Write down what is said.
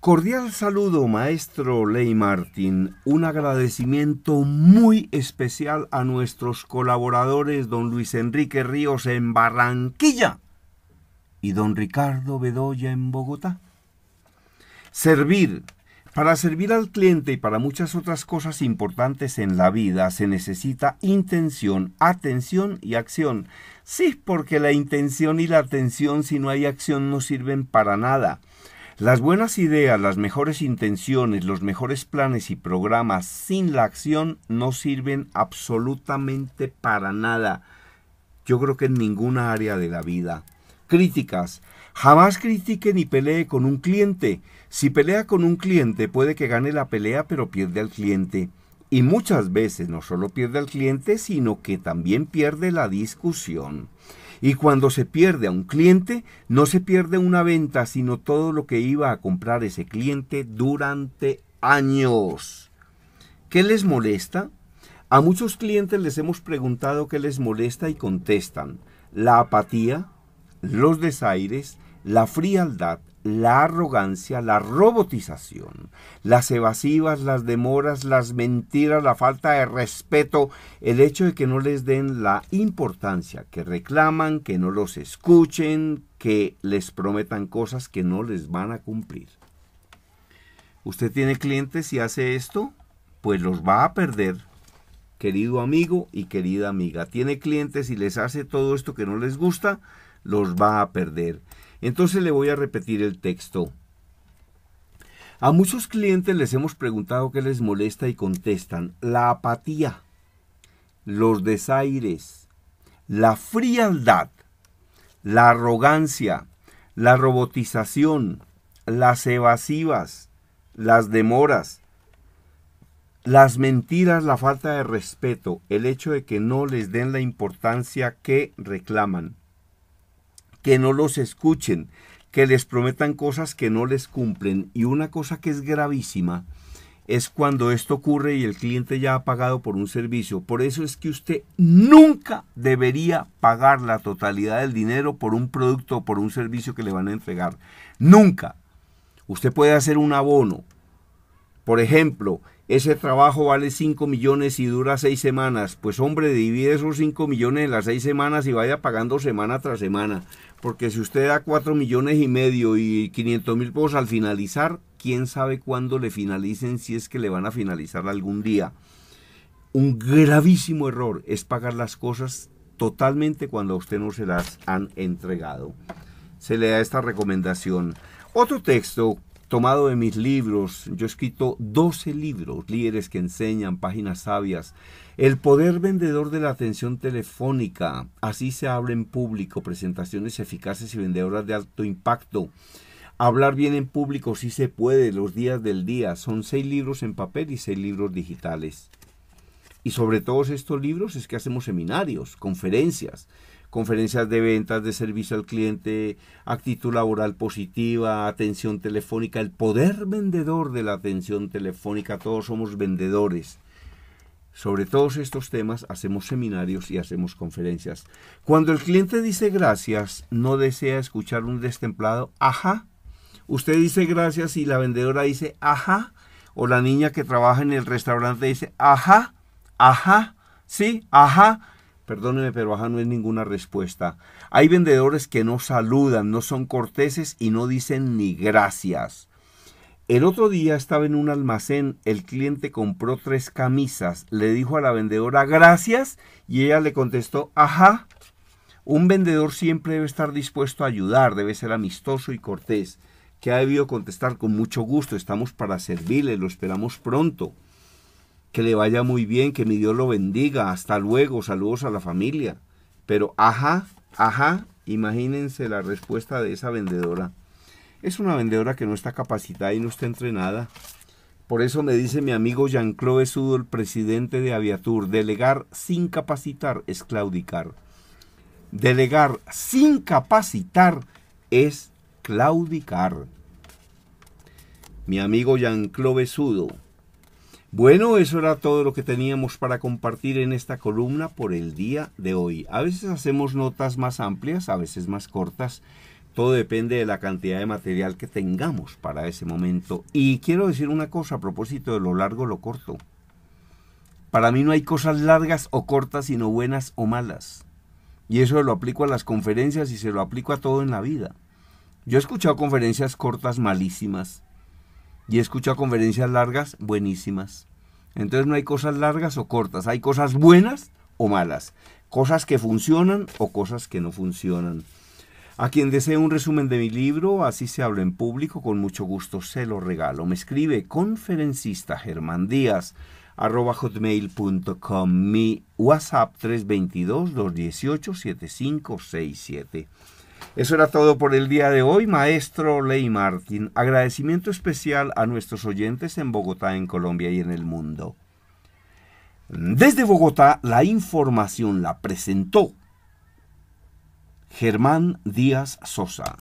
Cordial saludo, maestro Ley Martín. Un agradecimiento muy especial a nuestros colaboradores, don Luis Enrique Ríos en Barranquilla y don Ricardo Bedoya en Bogotá. Servir. Para servir al cliente y para muchas otras cosas importantes en la vida se necesita intención, atención y acción. Sí, porque la intención y la atención si no hay acción no sirven para nada. Las buenas ideas, las mejores intenciones, los mejores planes y programas sin la acción no sirven absolutamente para nada. Yo creo que en ninguna área de la vida. Críticas. Jamás critique ni pelee con un cliente. Si pelea con un cliente puede que gane la pelea pero pierde al cliente. Y muchas veces no solo pierde al cliente, sino que también pierde la discusión. Y cuando se pierde a un cliente, no se pierde una venta, sino todo lo que iba a comprar ese cliente durante años. ¿Qué les molesta? A muchos clientes les hemos preguntado qué les molesta y contestan la apatía, los desaires, la frialdad, la arrogancia, la robotización, las evasivas, las demoras, las mentiras, la falta de respeto, el hecho de que no les den la importancia que reclaman, que no los escuchen, que les prometan cosas que no les van a cumplir. Usted tiene clientes y hace esto, pues los va a perder, querido amigo y querida amiga. Tiene clientes y les hace todo esto que no les gusta, los va a perder. Entonces le voy a repetir el texto. A muchos clientes les hemos preguntado qué les molesta y contestan la apatía, los desaires, la frialdad, la arrogancia, la robotización, las evasivas, las demoras, las mentiras, la falta de respeto, el hecho de que no les den la importancia que reclaman que no los escuchen, que les prometan cosas que no les cumplen. Y una cosa que es gravísima es cuando esto ocurre y el cliente ya ha pagado por un servicio. Por eso es que usted nunca debería pagar la totalidad del dinero por un producto o por un servicio que le van a entregar. Nunca. Usted puede hacer un abono. Por ejemplo, ese trabajo vale 5 millones y dura 6 semanas. Pues hombre, divide esos 5 millones en las 6 semanas y vaya pagando semana tras semana. Porque si usted da 4 millones y medio y 500 mil pesos al finalizar, quién sabe cuándo le finalicen si es que le van a finalizar algún día. Un gravísimo error es pagar las cosas totalmente cuando a usted no se las han entregado. Se le da esta recomendación. Otro texto tomado de mis libros. Yo he escrito 12 libros, líderes que enseñan, páginas sabias. El poder vendedor de la atención telefónica. Así se habla en público, presentaciones eficaces y vendedoras de alto impacto. Hablar bien en público sí se puede, los días del día. Son seis libros en papel y seis libros digitales. Y sobre todos estos libros es que hacemos seminarios, conferencias, conferencias de ventas, de servicio al cliente, actitud laboral positiva, atención telefónica, el poder vendedor de la atención telefónica, todos somos vendedores. Sobre todos estos temas hacemos seminarios y hacemos conferencias. Cuando el cliente dice gracias, no desea escuchar un destemplado, ajá. Usted dice gracias y la vendedora dice ajá. O la niña que trabaja en el restaurante dice ajá, ajá, sí, ajá. Perdóneme, pero ajá, no es ninguna respuesta. Hay vendedores que no saludan, no son corteses y no dicen ni gracias. El otro día estaba en un almacén, el cliente compró tres camisas, le dijo a la vendedora gracias y ella le contestó, ajá. Un vendedor siempre debe estar dispuesto a ayudar, debe ser amistoso y cortés, que ha debido contestar con mucho gusto, estamos para servirle, lo esperamos pronto que le vaya muy bien, que mi Dios lo bendiga, hasta luego, saludos a la familia. Pero, ajá, ajá, imagínense la respuesta de esa vendedora. Es una vendedora que no está capacitada y no está entrenada. Por eso me dice mi amigo Jean-Claude Sudo, el presidente de Aviatur, delegar sin capacitar es claudicar. Delegar sin capacitar es claudicar. Mi amigo Jean-Claude Sudo, bueno, eso era todo lo que teníamos para compartir en esta columna por el día de hoy. A veces hacemos notas más amplias, a veces más cortas. Todo depende de la cantidad de material que tengamos para ese momento. Y quiero decir una cosa a propósito de lo largo, o lo corto. Para mí no hay cosas largas o cortas, sino buenas o malas. Y eso lo aplico a las conferencias y se lo aplico a todo en la vida. Yo he escuchado conferencias cortas malísimas, y he escuchado conferencias largas buenísimas. Entonces no hay cosas largas o cortas, hay cosas buenas o malas, cosas que funcionan o cosas que no funcionan. A quien desee un resumen de mi libro, así se habla en público, con mucho gusto se lo regalo. Me escribe conferencista Germán Díaz arroba hotmail.com mi WhatsApp 322 218 7567 eso era todo por el día de hoy, maestro Ley Martin. Agradecimiento especial a nuestros oyentes en Bogotá, en Colombia y en el mundo. Desde Bogotá, la información la presentó Germán Díaz Sosa.